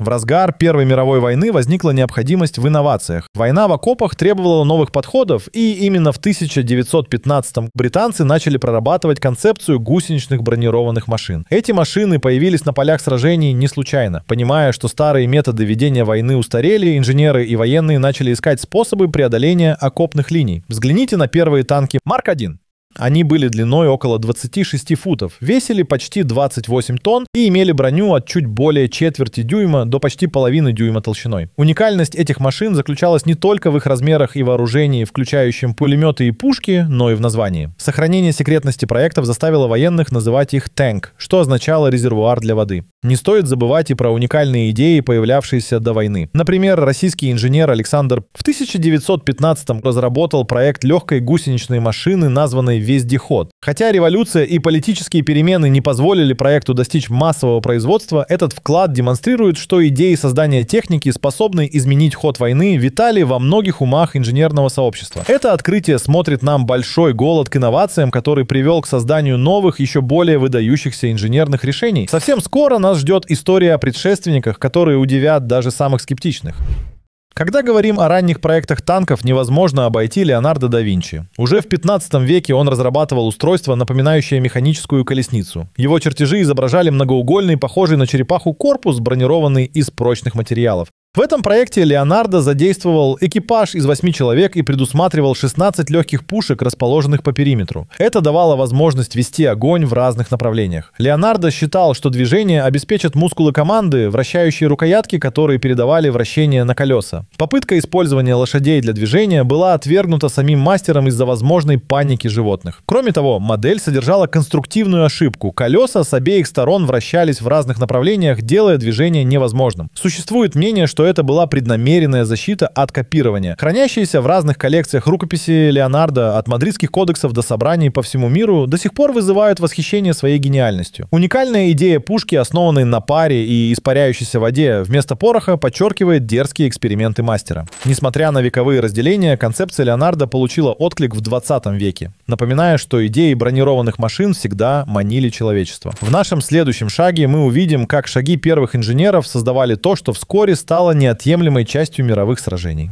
В разгар Первой мировой войны возникла необходимость в инновациях. Война в окопах требовала новых подходов, и именно в 1915-м британцы начали прорабатывать концепцию гусеничных бронированных машин. Эти машины появились на полях сражений не случайно. Понимая, что старые методы ведения войны устарели, инженеры и военные начали искать способы преодоления окопных линий. Взгляните на первые танки Марк-1. Они были длиной около 26 футов, весили почти 28 тонн и имели броню от чуть более четверти дюйма до почти половины дюйма толщиной. Уникальность этих машин заключалась не только в их размерах и вооружении, включающем пулеметы и пушки, но и в названии. Сохранение секретности проектов заставило военных называть их «тэнк», что означало «резервуар для воды». Не стоит забывать и про уникальные идеи, появлявшиеся до войны. Например, российский инженер Александр в 1915 разработал проект легкой гусеничной машины, названной вездеход. Хотя революция и политические перемены не позволили проекту достичь массового производства, этот вклад демонстрирует, что идеи создания техники, способной изменить ход войны, витали во многих умах инженерного сообщества. Это открытие смотрит нам большой голод к инновациям, который привел к созданию новых, еще более выдающихся инженерных решений. Совсем скоро нас ждет история о предшественниках, которые удивят даже самых скептичных. Когда говорим о ранних проектах танков, невозможно обойти Леонардо да Винчи. Уже в 15 веке он разрабатывал устройство, напоминающее механическую колесницу. Его чертежи изображали многоугольный, похожий на черепаху корпус, бронированный из прочных материалов. В этом проекте Леонардо задействовал экипаж из 8 человек и предусматривал 16 легких пушек, расположенных по периметру. Это давало возможность вести огонь в разных направлениях. Леонардо считал, что движение обеспечит мускулы команды, вращающие рукоятки, которые передавали вращение на колеса. Попытка использования лошадей для движения была отвергнута самим мастером из-за возможной паники животных. Кроме того, модель содержала конструктивную ошибку. Колеса с обеих сторон вращались в разных направлениях, делая движение невозможным. Существует мнение, что что это была преднамеренная защита от копирования. Хранящиеся в разных коллекциях рукописи Леонардо от мадридских кодексов до собраний по всему миру до сих пор вызывают восхищение своей гениальностью. Уникальная идея пушки, основанной на паре и испаряющейся воде вместо пороха, подчеркивает дерзкие эксперименты мастера. Несмотря на вековые разделения, концепция Леонардо получила отклик в 20 веке, напоминая, что идеи бронированных машин всегда манили человечество. В нашем следующем шаге мы увидим, как шаги первых инженеров создавали то, что вскоре стало стала неотъемлемой частью мировых сражений.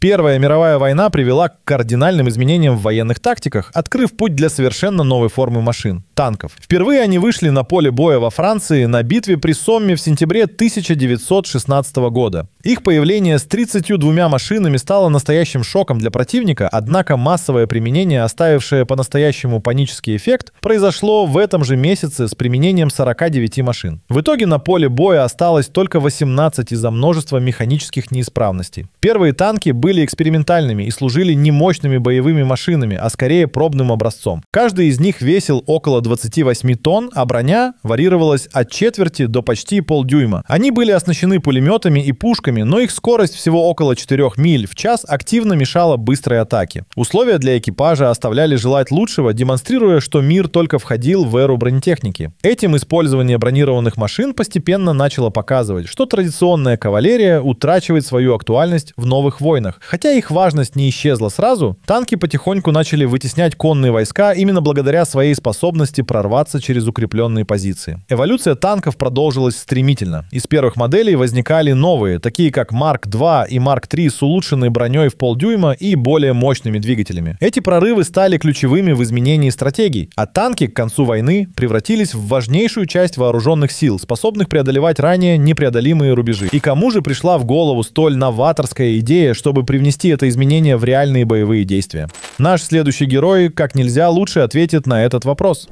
Первая мировая война привела к кардинальным изменениям в военных тактиках, открыв путь для совершенно новой формы машин – танков. Впервые они вышли на поле боя во Франции на битве при Сомме в сентябре 1916 года. Их появление с 32 машинами стало настоящим шоком для противника, однако массовое применение, оставившее по-настоящему панический эффект, произошло в этом же месяце с применением 49 машин. В итоге на поле боя осталось только 18 из-за множества механических неисправностей. Первые танки были были экспериментальными и служили не мощными боевыми машинами, а скорее пробным образцом. Каждый из них весил около 28 тонн, а броня варьировалась от четверти до почти полдюйма. Они были оснащены пулеметами и пушками, но их скорость всего около 4 миль в час активно мешала быстрой атаке. Условия для экипажа оставляли желать лучшего, демонстрируя, что мир только входил в эру бронетехники. Этим использование бронированных машин постепенно начало показывать, что традиционная кавалерия утрачивает свою актуальность в новых войнах, Хотя их важность не исчезла сразу, танки потихоньку начали вытеснять конные войска именно благодаря своей способности прорваться через укрепленные позиции. Эволюция танков продолжилась стремительно. Из первых моделей возникали новые, такие как Марк 2 и Марк 3 с улучшенной броней в полдюйма и более мощными двигателями. Эти прорывы стали ключевыми в изменении стратегий, а танки к концу войны превратились в важнейшую часть вооруженных сил, способных преодолевать ранее непреодолимые рубежи. И кому же пришла в голову столь новаторская идея, чтобы привнести это изменение в реальные боевые действия? Наш следующий герой как нельзя лучше ответит на этот вопрос.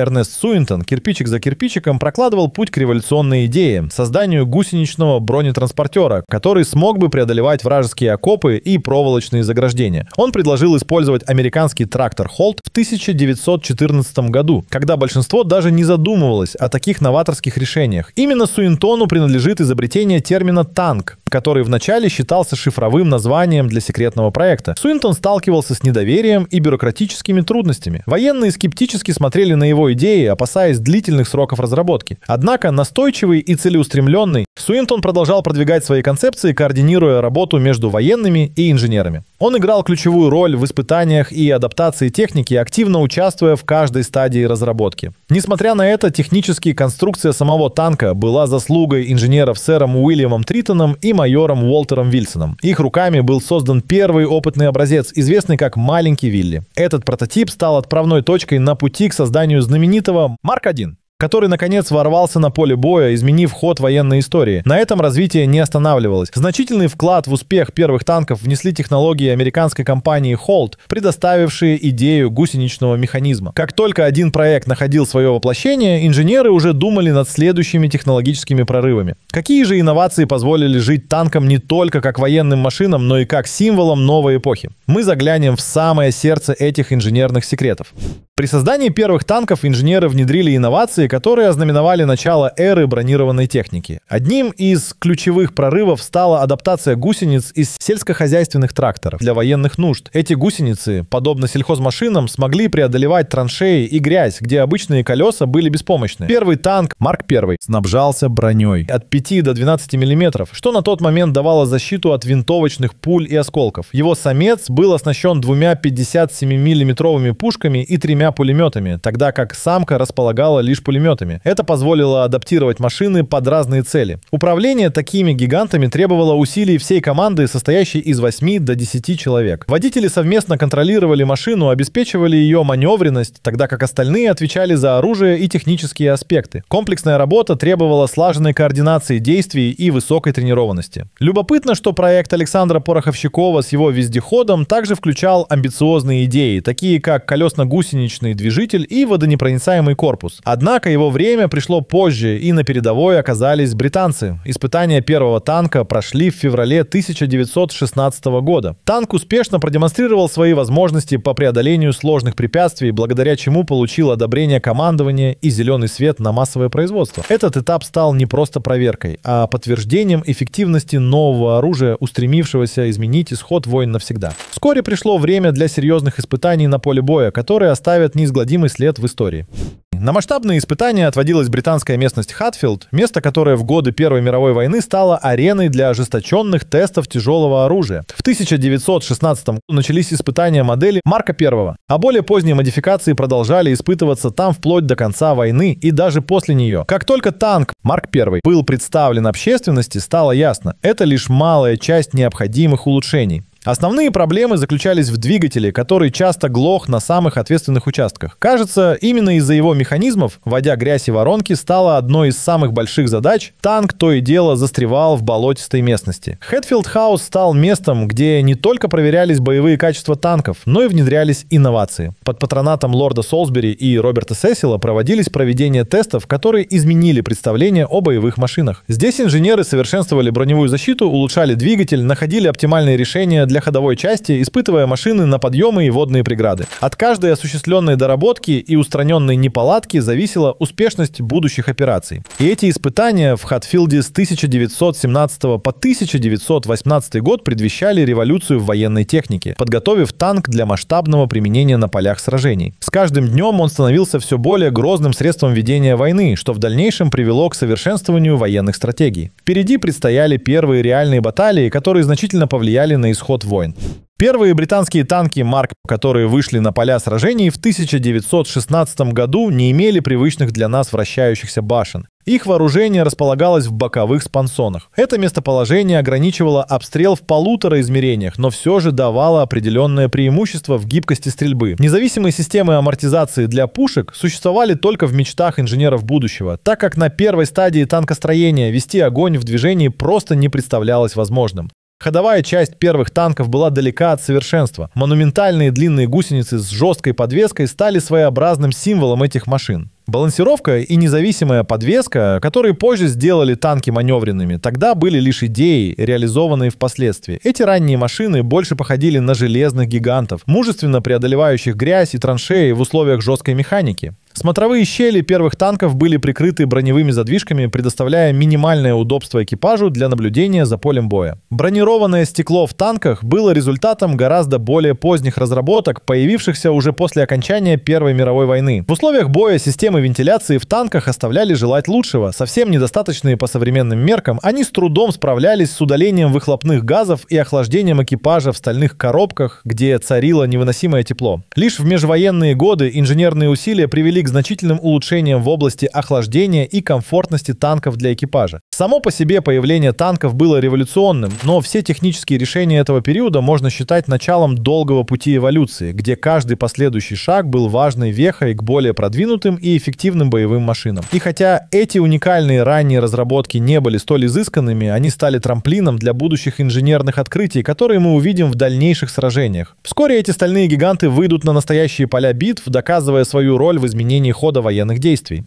Эрнест Суинтон кирпичик за кирпичиком прокладывал путь к революционной идее – созданию гусеничного бронетранспортера, который смог бы преодолевать вражеские окопы и проволочные заграждения. Он предложил использовать американский трактор Холт в 1914 году, когда большинство даже не задумывалось о таких новаторских решениях. Именно Суинтону принадлежит изобретение термина «танк», который вначале считался шифровым названием для секретного проекта. Суинтон сталкивался с недоверием и бюрократическими трудностями. Военные скептически смотрели на его идеи, опасаясь длительных сроков разработки. Однако настойчивый и целеустремленный, Суинтон продолжал продвигать свои концепции, координируя работу между военными и инженерами. Он играл ключевую роль в испытаниях и адаптации техники, активно участвуя в каждой стадии разработки. Несмотря на это, технически конструкция самого танка была заслугой инженеров сэром Уильямом Тритоном и майором Уолтером Вильсоном. Их руками был создан первый опытный образец, известный как «Маленький Вилли». Этот прототип стал отправной точкой на пути к созданию знаменитого Марк-1 который, наконец, ворвался на поле боя, изменив ход военной истории. На этом развитие не останавливалось. Значительный вклад в успех первых танков внесли технологии американской компании Holt, предоставившие идею гусеничного механизма. Как только один проект находил свое воплощение, инженеры уже думали над следующими технологическими прорывами. Какие же инновации позволили жить танкам не только как военным машинам, но и как символом новой эпохи? Мы заглянем в самое сердце этих инженерных секретов. При создании первых танков инженеры внедрили инновации, которые ознаменовали начало эры бронированной техники. Одним из ключевых прорывов стала адаптация гусениц из сельскохозяйственных тракторов для военных нужд. Эти гусеницы, подобно сельхозмашинам, смогли преодолевать траншеи и грязь, где обычные колеса были беспомощны. Первый танк, Марк I, снабжался броней от 5 до 12 мм, что на тот момент давало защиту от винтовочных пуль и осколков. Его самец был оснащен двумя 57 миллиметровыми пушками и тремя пулеметами, тогда как самка располагала лишь пулеметами. Это позволило адаптировать машины под разные цели. Управление такими гигантами требовало усилий всей команды, состоящей из 8 до 10 человек. Водители совместно контролировали машину, обеспечивали ее маневренность, тогда как остальные отвечали за оружие и технические аспекты. Комплексная работа требовала слаженной координации действий и высокой тренированности. Любопытно, что проект Александра Пороховщикова с его вездеходом также включал амбициозные идеи, такие как колесно-гусеничные мощный движитель и водонепроницаемый корпус. Однако его время пришло позже, и на передовой оказались британцы. Испытания первого танка прошли в феврале 1916 года. Танк успешно продемонстрировал свои возможности по преодолению сложных препятствий, благодаря чему получил одобрение командования и зеленый свет на массовое производство. Этот этап стал не просто проверкой, а подтверждением эффективности нового оружия, устремившегося изменить исход войн навсегда. Вскоре пришло время для серьезных испытаний на поле боя, которые оставили оставят неизгладимый след в истории. На масштабные испытания отводилась британская местность Хатфилд, место, которое в годы Первой мировой войны стало ареной для ожесточенных тестов тяжелого оружия. В 1916 году начались испытания модели Марка I, а более поздние модификации продолжали испытываться там вплоть до конца войны и даже после нее. Как только танк Марк I был представлен общественности, стало ясно, это лишь малая часть необходимых улучшений. Основные проблемы заключались в двигателе, который часто глох на самых ответственных участках. Кажется, именно из-за его механизмов, вводя грязь и воронки, стало одной из самых больших задач, танк то и дело застревал в болотистой местности. Хэтфилд Хаус стал местом, где не только проверялись боевые качества танков, но и внедрялись инновации. Под патронатом лорда Солсбери и Роберта Сесила проводились проведение тестов, которые изменили представление о боевых машинах. Здесь инженеры совершенствовали броневую защиту, улучшали двигатель, находили оптимальные решения для ходовой части, испытывая машины на подъемы и водные преграды. От каждой осуществленной доработки и устраненной неполадки зависела успешность будущих операций. И эти испытания в Хатфилде с 1917 по 1918 год предвещали революцию в военной технике, подготовив танк для масштабного применения на полях сражений. С каждым днем он становился все более грозным средством ведения войны, что в дальнейшем привело к совершенствованию военных стратегий. Впереди предстояли первые реальные баталии, которые значительно повлияли на исход ход войн. Первые британские танки Марк, которые вышли на поля сражений в 1916 году, не имели привычных для нас вращающихся башен. Их вооружение располагалось в боковых спансонах. Это местоположение ограничивало обстрел в полутора измерениях, но все же давало определенное преимущество в гибкости стрельбы. Независимые системы амортизации для пушек существовали только в мечтах инженеров будущего, так как на первой стадии танкостроения вести огонь в движении просто не представлялось возможным. Ходовая часть первых танков была далека от совершенства. Монументальные длинные гусеницы с жесткой подвеской стали своеобразным символом этих машин. Балансировка и независимая подвеска, которые позже сделали танки маневренными, тогда были лишь идеи, реализованные впоследствии. Эти ранние машины больше походили на железных гигантов, мужественно преодолевающих грязь и траншеи в условиях жесткой механики. Смотровые щели первых танков были прикрыты броневыми задвижками, предоставляя минимальное удобство экипажу для наблюдения за полем боя. Бронированное стекло в танках было результатом гораздо более поздних разработок, появившихся уже после окончания Первой мировой войны. В условиях боя системы вентиляции в танках оставляли желать лучшего. Совсем недостаточные по современным меркам, они с трудом справлялись с удалением выхлопных газов и охлаждением экипажа в стальных коробках, где царило невыносимое тепло. Лишь в межвоенные годы инженерные усилия привели к значительным улучшениям в области охлаждения и комфортности танков для экипажа. Само по себе появление танков было революционным, но все технические решения этого периода можно считать началом долгого пути эволюции, где каждый последующий шаг был важной вехой к более продвинутым и эффективным боевым машинам. И хотя эти уникальные ранние разработки не были столь изысканными, они стали трамплином для будущих инженерных открытий, которые мы увидим в дальнейших сражениях. Вскоре эти стальные гиганты выйдут на настоящие поля битв, доказывая свою роль в изменении линии хода военных действий.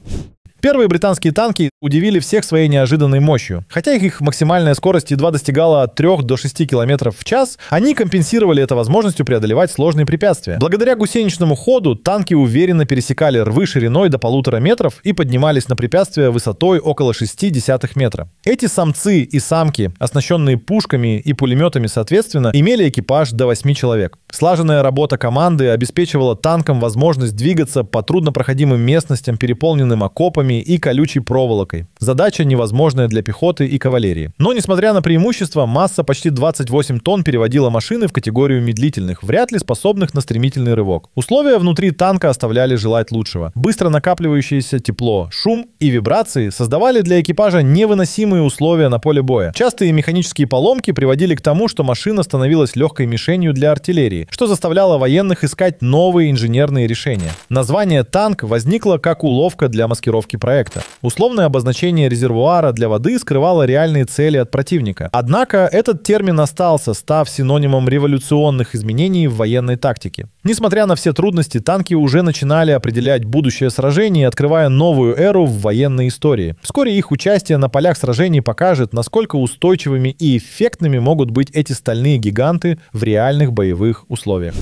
Первые британские танки удивили всех своей неожиданной мощью. Хотя их, максимальная скорость едва достигала от 3 до 6 км в час, они компенсировали это возможностью преодолевать сложные препятствия. Благодаря гусеничному ходу танки уверенно пересекали рвы шириной до полутора метров и поднимались на препятствия высотой около 0,6 метра. Эти самцы и самки, оснащенные пушками и пулеметами соответственно, имели экипаж до 8 человек. Слаженная работа команды обеспечивала танкам возможность двигаться по труднопроходимым местностям, переполненным окопами армии и колючей проволокой. Задача невозможная для пехоты и кавалерии. Но, несмотря на преимущество, масса почти 28 тонн переводила машины в категорию медлительных, вряд ли способных на стремительный рывок. Условия внутри танка оставляли желать лучшего. Быстро накапливающееся тепло, шум и вибрации создавали для экипажа невыносимые условия на поле боя. Частые механические поломки приводили к тому, что машина становилась легкой мишенью для артиллерии, что заставляло военных искать новые инженерные решения. Название «танк» возникло как уловка для маскировки проекта. Условное обозначение резервуара для воды скрывало реальные цели от противника. Однако этот термин остался, став синонимом революционных изменений в военной тактике. Несмотря на все трудности, танки уже начинали определять будущее сражений, открывая новую эру в военной истории. Вскоре их участие на полях сражений покажет, насколько устойчивыми и эффектными могут быть эти стальные гиганты в реальных боевых условиях.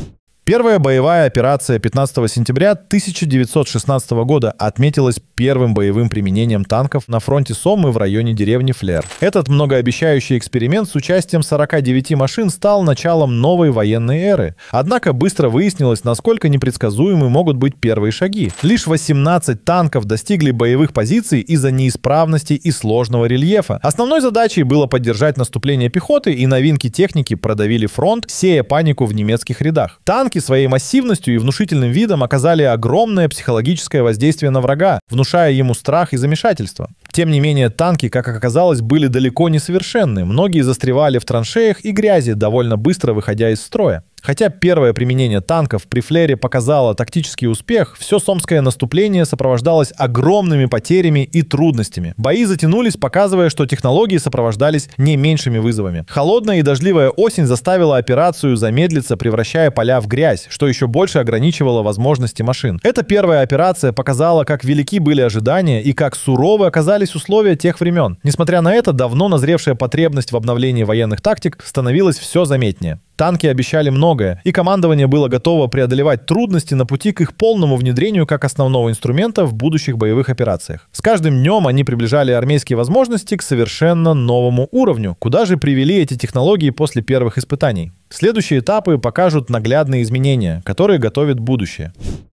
Первая боевая операция 15 сентября 1916 года отметилась первым боевым применением танков на фронте Сомы в районе деревни Флер. Этот многообещающий эксперимент с участием 49 машин стал началом новой военной эры. Однако быстро выяснилось, насколько непредсказуемы могут быть первые шаги. Лишь 18 танков достигли боевых позиций из-за неисправности и сложного рельефа. Основной задачей было поддержать наступление пехоты и новинки техники продавили фронт, сея панику в немецких рядах. Танк Танки своей массивностью и внушительным видом оказали огромное психологическое воздействие на врага, внушая ему страх и замешательство. Тем не менее, танки, как оказалось, были далеко не совершенны. Многие застревали в траншеях и грязи, довольно быстро выходя из строя. Хотя первое применение танков при флере показало тактический успех, все сомское наступление сопровождалось огромными потерями и трудностями. Бои затянулись, показывая, что технологии сопровождались не меньшими вызовами. Холодная и дождливая осень заставила операцию замедлиться, превращая поля в грязь, что еще больше ограничивало возможности машин. Эта первая операция показала, как велики были ожидания и как суровы оказались условия тех времен. Несмотря на это, давно назревшая потребность в обновлении военных тактик становилась все заметнее. Танки обещали многое, и командование было готово преодолевать трудности на пути к их полному внедрению как основного инструмента в будущих боевых операциях. С каждым днем они приближали армейские возможности к совершенно новому уровню, куда же привели эти технологии после первых испытаний. Следующие этапы покажут наглядные изменения, которые готовит будущее.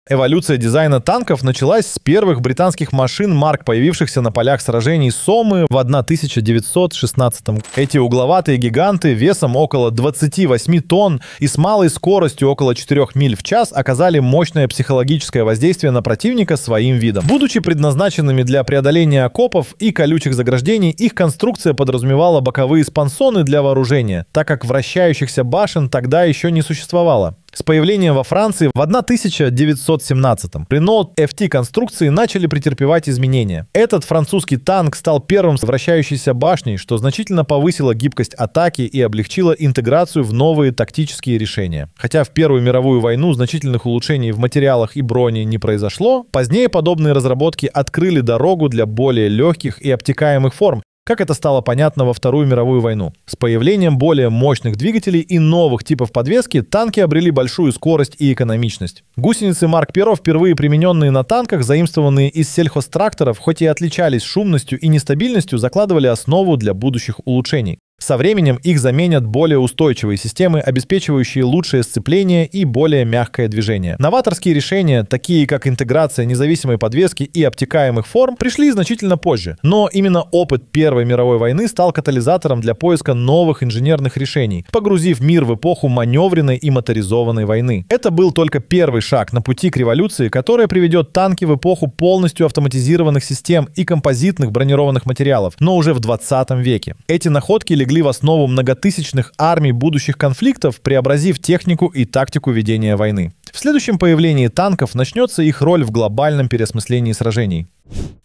Эволюция дизайна танков началась с первых британских машин марк, появившихся на полях сражений Сомы в 1916 году. Эти угловатые гиганты весом около 28 тонн и с малой скоростью около 4 миль в час оказали мощное психологическое воздействие на противника своим видом. Будучи предназначенными для преодоления окопов и колючих заграждений, их конструкция подразумевала боковые спансоны для вооружения, так как вращающихся башен тогда еще не существовало с появлением во Франции в 1917-м Renault FT конструкции начали претерпевать изменения. Этот французский танк стал первым с вращающейся башней, что значительно повысило гибкость атаки и облегчило интеграцию в новые тактические решения. Хотя в Первую мировую войну значительных улучшений в материалах и броне не произошло, позднее подобные разработки открыли дорогу для более легких и обтекаемых форм, как это стало понятно во Вторую мировую войну? С появлением более мощных двигателей и новых типов подвески танки обрели большую скорость и экономичность. Гусеницы Марк I, впервые примененные на танках, заимствованные из сельхозтракторов, хоть и отличались шумностью и нестабильностью, закладывали основу для будущих улучшений. Со временем их заменят более устойчивые системы, обеспечивающие лучшее сцепление и более мягкое движение. Новаторские решения, такие как интеграция независимой подвески и обтекаемых форм, пришли значительно позже. Но именно опыт Первой мировой войны стал катализатором для поиска новых инженерных решений, погрузив мир в эпоху маневренной и моторизованной войны. Это был только первый шаг на пути к революции, которая приведет танки в эпоху полностью автоматизированных систем и композитных бронированных материалов, но уже в 20 веке. Эти находки легли в основу многотысячных армий будущих конфликтов, преобразив технику и тактику ведения войны. В следующем появлении танков начнется их роль в глобальном переосмыслении сражений.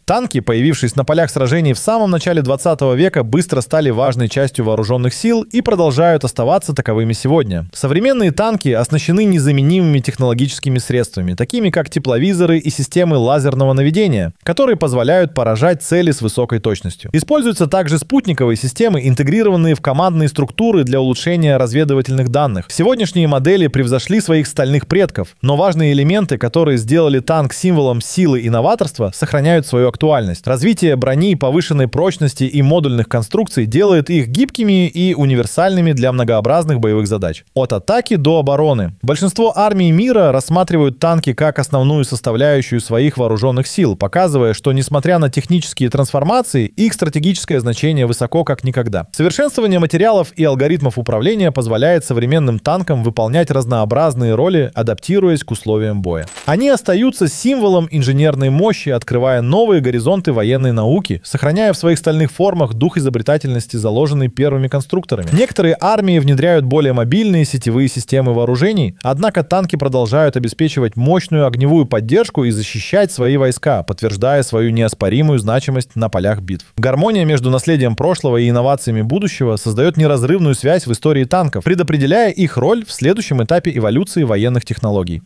Танки, появившись на полях сражений в самом начале 20 века, быстро стали важной частью вооруженных сил и продолжают оставаться таковыми сегодня. Современные танки оснащены незаменимыми технологическими средствами, такими как тепловизоры и системы лазерного наведения, которые позволяют поражать цели с высокой точностью. Используются также спутниковые системы, интегрированные в командные структуры для улучшения разведывательных данных. Сегодняшние модели превзошли своих стальных предков, но важные элементы, которые сделали танк символом силы и новаторства, сохраняются сохраняют свою актуальность. Развитие брони повышенной прочности и модульных конструкций делает их гибкими и универсальными для многообразных боевых задач. От атаки до обороны. Большинство армий мира рассматривают танки как основную составляющую своих вооруженных сил, показывая, что несмотря на технические трансформации, их стратегическое значение высоко как никогда. Совершенствование материалов и алгоритмов управления позволяет современным танкам выполнять разнообразные роли, адаптируясь к условиям боя. Они остаются символом инженерной мощи, открывая открывая новые горизонты военной науки, сохраняя в своих стальных формах дух изобретательности, заложенный первыми конструкторами. Некоторые армии внедряют более мобильные сетевые системы вооружений, однако танки продолжают обеспечивать мощную огневую поддержку и защищать свои войска, подтверждая свою неоспоримую значимость на полях битв. Гармония между наследием прошлого и инновациями будущего создает неразрывную связь в истории танков, предопределяя их роль в следующем этапе эволюции военных технологий.